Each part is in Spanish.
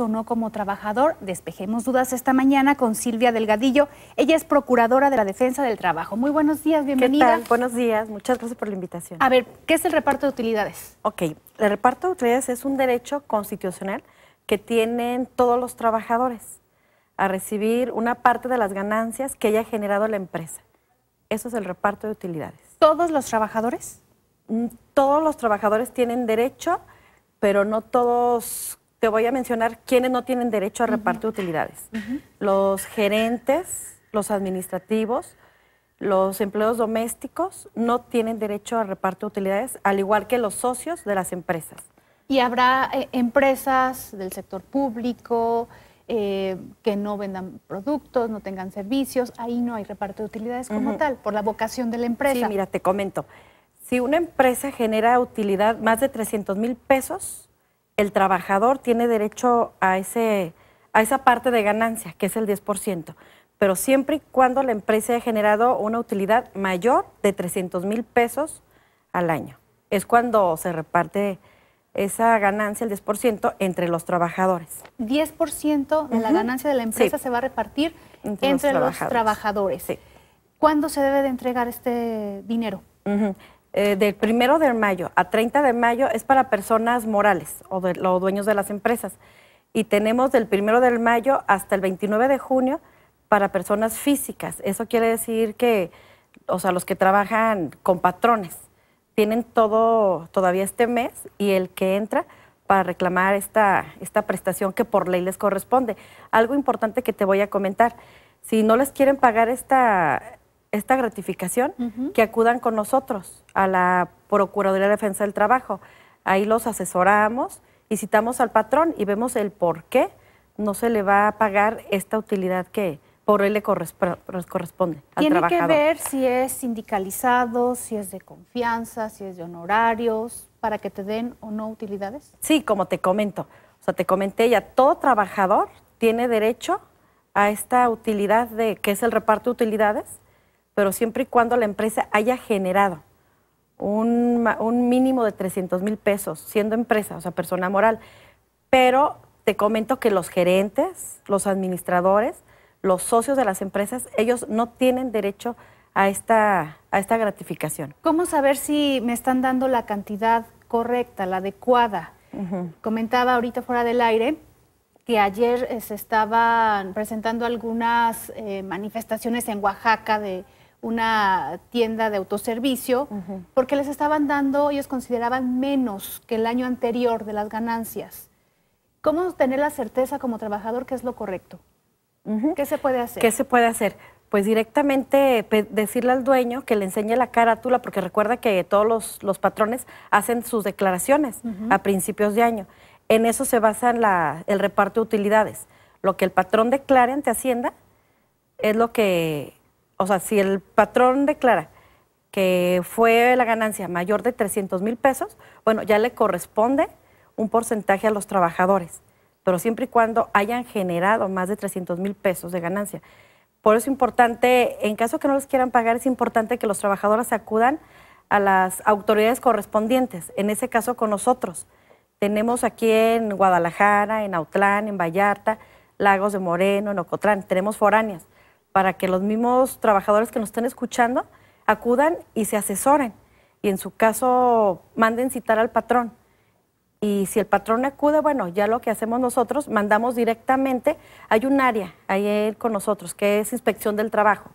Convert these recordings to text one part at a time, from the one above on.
o no como trabajador? Despejemos dudas esta mañana con Silvia Delgadillo. Ella es procuradora de la defensa del trabajo. Muy buenos días, bienvenida. Buenos días, muchas gracias por la invitación. A ver, ¿qué es el reparto de utilidades? Ok, el reparto de utilidades es un derecho constitucional que tienen todos los trabajadores a recibir una parte de las ganancias que haya generado la empresa. Eso es el reparto de utilidades. ¿Todos los trabajadores? Mm, todos los trabajadores tienen derecho, pero no todos te voy a mencionar quiénes no tienen derecho a reparto de utilidades. Los gerentes, los administrativos, los empleos domésticos no tienen derecho a reparto de utilidades, al igual que los socios de las empresas. ¿Y habrá eh, empresas del sector público eh, que no vendan productos, no tengan servicios? Ahí no hay reparto de utilidades como tal, por la vocación de la empresa. Sí, mira, te comento. Si una empresa genera utilidad más de 300 mil pesos, el trabajador tiene derecho a, ese, a esa parte de ganancia, que es el 10%, pero siempre y cuando la empresa haya generado una utilidad mayor de 300 mil pesos al año. Es cuando se reparte esa ganancia, el 10%, entre los trabajadores. 10% de la ganancia de la empresa se va a repartir entre, los trabajadores. ¿Cuándo se debe de entregar este dinero? Eh, del primero de mayo a 30 de mayo es para personas morales o de, los dueños de las empresas. Y tenemos del primero de mayo hasta el 29 de junio para personas físicas. Eso quiere decir que, o sea, los que trabajan con patrones tienen todo todavía este mes y el que entra para reclamar esta, esta prestación que por ley les corresponde. Algo importante que te voy a comentar, si no les quieren pagar esta, esta gratificación, que acudan con nosotros a la Procuraduría de Defensa del Trabajo. Ahí los asesoramos y citamos al patrón y vemos el por qué no se le va a pagar esta utilidad que por él le corresponde. Al Tiene que ver si es sindicalizado, si es de confianza, si es de honorarios, para que te den o no utilidades. Sí, como te comento, o sea, te comenté ya, todo trabajador tiene derecho a esta utilidad de que es el reparto de utilidades pero siempre y cuando la empresa haya generado un, mínimo de 300 mil pesos, siendo empresa, o sea, persona moral. Pero te comento que los gerentes, los administradores, los socios de las empresas, ellos no tienen derecho a esta, a esta gratificación. ¿Cómo saber si me están dando la cantidad correcta, la adecuada? Comentaba ahorita fuera del aire que ayer eh, se estaban presentando algunas eh, manifestaciones en Oaxaca de una tienda de autoservicio, porque les estaban dando, ellos consideraban menos que el año anterior de las ganancias. ¿Cómo tener la certeza como trabajador que es lo correcto? ¿Qué se puede hacer? ¿Qué se puede hacer? Pues directamente decirle al dueño que le enseñe la carátula, porque recuerda que todos los, patrones hacen sus declaraciones a principios de año. En eso se basa el reparto de utilidades. Lo que el patrón declare ante Hacienda es lo que o sea, si el patrón declara que fue la ganancia mayor de 300 mil pesos, bueno, ya le corresponde un porcentaje a los trabajadores, pero siempre y cuando hayan generado más de 300 mil pesos de ganancia. Por eso es importante, en caso que no les quieran pagar, es importante que los trabajadores acudan a las autoridades correspondientes, en ese caso con nosotros. Tenemos aquí en Guadalajara, en Autlán, en Vallarta, Lagos de Moreno, en Ocotrán, tenemos foráneas para que los mismos trabajadores que nos estén escuchando acudan y se asesoren. Y en su caso, manden citar al patrón. Y si el patrón acude, bueno, ya lo que hacemos nosotros, mandamos directamente, hay un área ahí con nosotros, que es inspección del trabajo.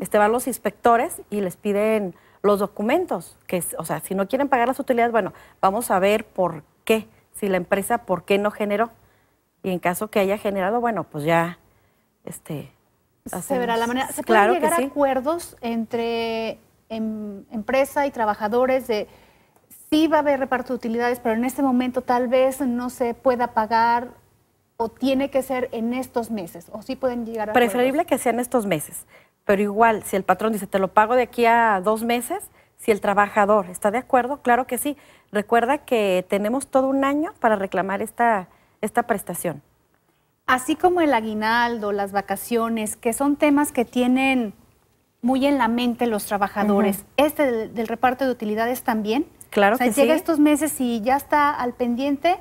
este, van los inspectores y les piden los documentos, que o sea, si no quieren pagar las utilidades, bueno, vamos a ver por qué, si la empresa por qué no generó. Y en caso que haya generado, bueno, pues ya este, se verá la manera. ¿Se pueden llegar a acuerdos entre em, empresa y trabajadores de si va a haber reparto de utilidades, pero en este momento tal vez no se pueda pagar o tiene que ser en estos meses? ¿O si pueden llegar a Preferible que sean estos meses. Pero igual, si el patrón dice, te lo pago de aquí a dos meses, si el trabajador está de acuerdo, claro que sí. Recuerda que tenemos todo un año para reclamar esta, esta prestación. Así como el aguinaldo, las vacaciones, que son temas que tienen muy en la mente los trabajadores, ¿este del, reparto de utilidades también? Claro o sea, llega estos meses y ya está al pendiente.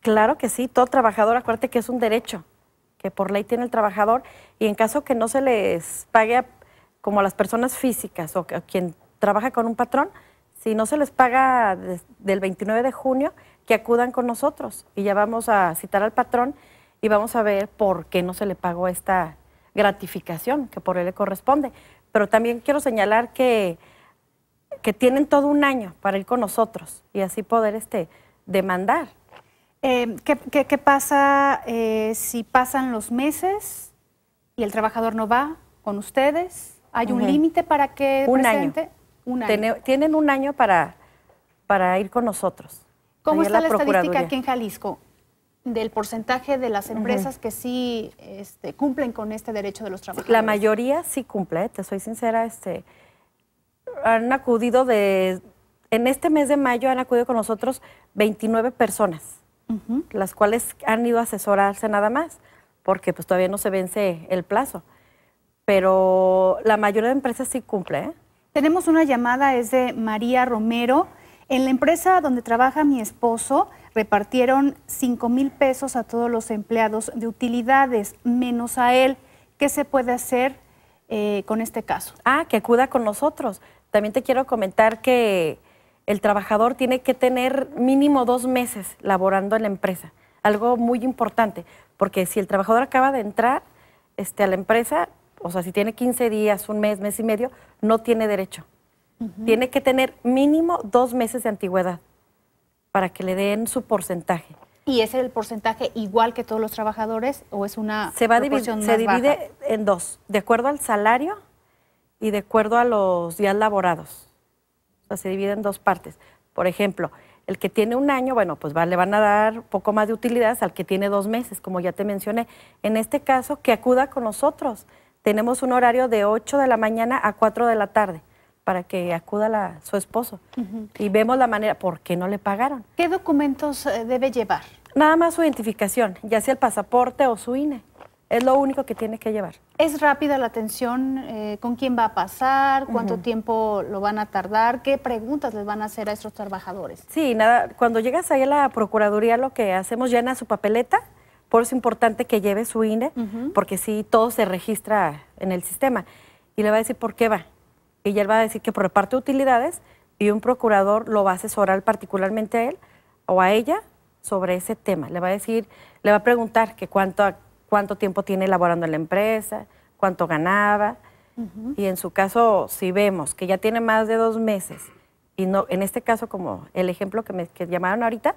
Claro que sí, todo trabajador, acuérdate que es un derecho que por ley tiene el trabajador y en caso que no se les pague como a las personas físicas o quien trabaja con un patrón, si no se les paga del 29 de junio, que acudan con nosotros y ya vamos a citar al patrón y vamos a ver por qué no se le pagó esta gratificación que por él le corresponde. Pero también quiero señalar que, que tienen todo un año para ir con nosotros y así poder este, demandar. Em, ¿qué, pasa eh, si pasan los meses y el trabajador no va con ustedes? ¿Hay un límite para que un Año. tienen un año para, para ir con nosotros. ¿Cómo está la estadística aquí en Jalisco? del porcentaje de las empresas que sí este, cumplen con este derecho de los trabajadores. La mayoría sí cumple, te soy sincera, este, han acudido de, en este mes de mayo han acudido con nosotros 29 personas, las cuales han ido a asesorarse nada más, porque pues todavía no se vence el plazo. Pero la mayoría de empresas sí cumple. ¿eh? Tenemos una llamada, es de María Romero. En la empresa donde trabaja mi esposo, repartieron 5 mil pesos a todos los empleados de utilidades, menos a él. ¿Qué se puede hacer eh, con este caso? Ah, que acuda con nosotros. También te quiero comentar que el trabajador tiene que tener mínimo dos meses laborando en la empresa. Algo muy importante, porque si el trabajador acaba de entrar este, a la empresa, o sea, si tiene 15 días, un mes, mes y medio, no tiene derecho. Tiene que tener mínimo dos meses de antigüedad para que le den su porcentaje. ¿Y es el porcentaje igual que todos los trabajadores o es una se va proporción Se divide en dos, de acuerdo al salario y de acuerdo a los días laborados. O sea, se divide en dos partes. Por ejemplo, el que tiene un año, bueno, pues le van a dar poco más de utilidades al que tiene dos meses, como ya te mencioné. En este caso, que acuda con nosotros. Tenemos un horario de 8 de la mañana a 4 de la tarde para que acuda a su esposo. Y vemos la manera, ¿por qué no le pagaron? ¿Qué documentos eh, debe llevar? Nada más su identificación, ya sea el pasaporte o su INE. Es lo único que tiene que llevar. ¿Es rápida la atención? Eh, ¿Con quién va a pasar? ¿Cuánto tiempo lo van a tardar? ¿Qué preguntas les van a hacer a estos trabajadores? Sí, nada, cuando llegas ahí a la Procuraduría lo que hacemos, llena su papeleta, por eso es importante que lleve su INE, porque sí, todo se registra en el sistema. Y le va a decir por qué va y él va a decir que por reparte utilidades y un procurador lo va a asesorar particularmente a él o a ella sobre ese tema. Le va a decir, le va a preguntar que cuánto, cuánto tiempo tiene laborando en la empresa, cuánto ganaba. Y en su caso, si vemos que ya tiene más de dos meses, y no, en este caso, como el ejemplo que me llamaron ahorita,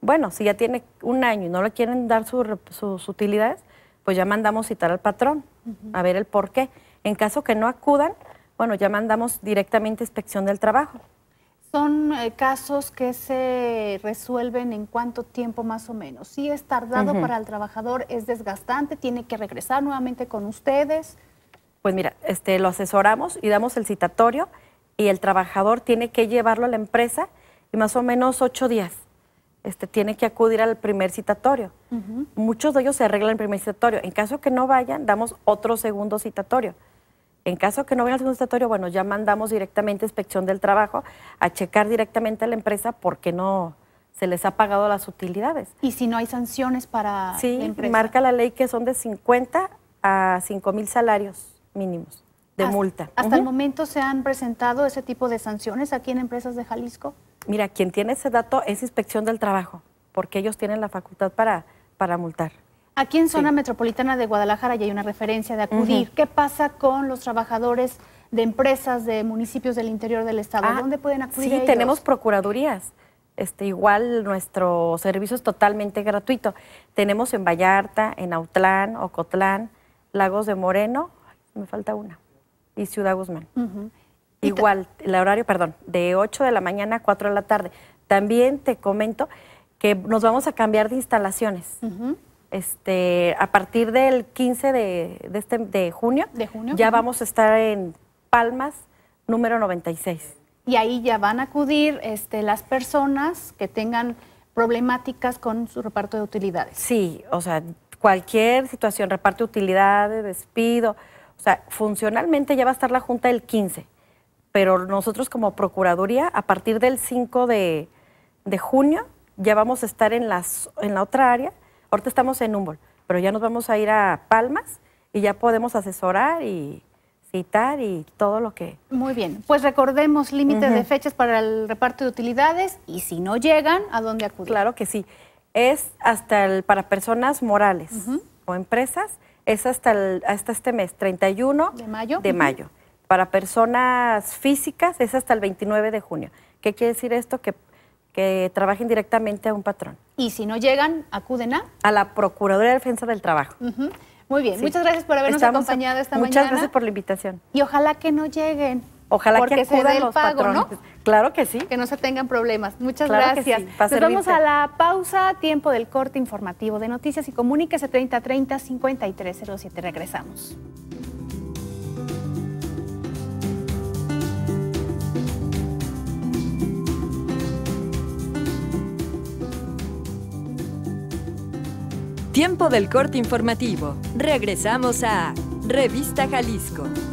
bueno, si ya tiene un año y no le quieren dar sus utilidades, pues ya mandamos citar al patrón a ver el por qué. En caso que no acudan, bueno, ya mandamos directamente a inspección del trabajo. ¿Son eh, casos que se resuelven en cuánto tiempo más o menos? Si es tardado para el trabajador, es desgastante, tiene que regresar nuevamente con ustedes. Pues mira, este, lo asesoramos y damos el citatorio y el trabajador tiene que llevarlo a la empresa y más o menos ocho días. Este, tiene que acudir al primer citatorio. Muchos de ellos se arreglan el primer citatorio. En caso que no vayan, damos otro segundo citatorio. En caso que no venga el estatorio, bueno, ya mandamos directamente a inspección del trabajo a checar directamente a la empresa porque no se les ha pagado las utilidades. ¿Y si no hay sanciones para sí, la empresa? marca la ley que son de 50 a 5 mil salarios mínimos de multa. ¿Hasta el momento se han presentado ese tipo de sanciones aquí en empresas de Jalisco? Mira, quien tiene ese dato es Inspección del Trabajo, porque ellos tienen la facultad para, para multar. Aquí en zona metropolitana de Guadalajara ya hay una referencia de acudir. ¿Qué pasa con los trabajadores de empresas de municipios del interior del estado? Ah, ¿Dónde pueden acudir? Sí, tenemos procuradurías. Este, igual nuestro servicio es totalmente gratuito. Tenemos en Vallarta, en Autlán, Ocotlán, Lagos de Moreno, me falta una, y Ciudad Guzmán. Igual, el horario, perdón, de 8 de la mañana a 4 de la tarde. También te comento que nos vamos a cambiar de instalaciones. Este, a partir del 15 de, de, este, de junio, de junio, ya vamos a estar en Palmas número 96. Y ahí ya van a acudir este, las personas que tengan problemáticas con su reparto de utilidades. Sí, o sea, cualquier situación, reparto de utilidades, despido, o sea, funcionalmente ya va a estar la Junta el 15, pero nosotros como Procuraduría, a partir del 5 de, de junio, ya vamos a estar en, las, en la otra área, Ahorita estamos en Humboldt, pero ya nos vamos a ir a Palmas y ya podemos asesorar y citar y todo lo que... Muy bien, pues recordemos límites de fechas para el reparto de utilidades y si no llegan, ¿a dónde acuden? Claro que sí. Es hasta el, para personas morales o empresas, es hasta, el, hasta este mes, 31 de mayo. De mayo. Para personas físicas es hasta el 29 de junio. ¿Qué quiere decir esto? Que que trabajen directamente a un patrón. Y si no llegan, acuden a... A la Procuraduría de Defensa del Trabajo. Muy bien, muchas gracias por habernos acompañado esta mañana. Muchas gracias por la invitación. Y ojalá que no lleguen. Ojalá que acudan los pago, Claro que sí. Que no se tengan problemas. Muchas gracias. Sí, Nos vamos a la pausa, tiempo del corte informativo de noticias y comuníquese 3030 5307. Regresamos. Tiempo del corte informativo. Regresamos a Revista Jalisco.